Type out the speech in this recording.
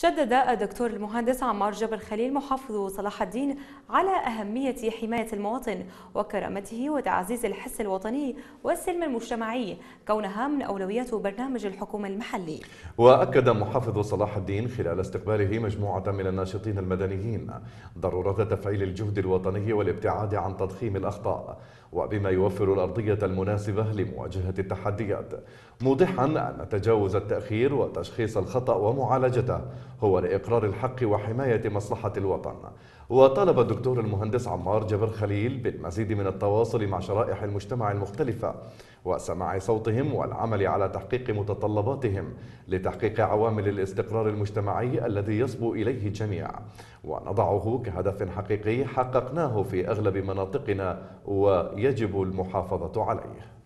شدد الدكتور المهندس عمار جبر خليل محافظ صلاح الدين على أهمية حماية المواطن وكرامته وتعزيز الحس الوطني والسلم المجتمعي كونها من أولويات برنامج الحكومة المحلي وأكد محافظ صلاح الدين خلال استقباله مجموعة من الناشطين المدنيين ضرورة تفعيل الجهد الوطني والابتعاد عن تضخيم الأخطاء وبما يوفر الأرضية المناسبة لمواجهة التحديات موضحا أن تجاوز التأخير وتشخيص الخطأ ومعالجته هو لإقرار الحق وحماية مصلحة الوطن وطالب الدكتور المهندس عمار جبر خليل بالمزيد من التواصل مع شرائح المجتمع المختلفة وسماع صوتهم والعمل على تحقيق متطلباتهم لتحقيق عوامل الاستقرار المجتمعي الذي يصبو إليه الجميع ونضعه كهدف حقيقي حققناه في أغلب مناطقنا ويجب المحافظة عليه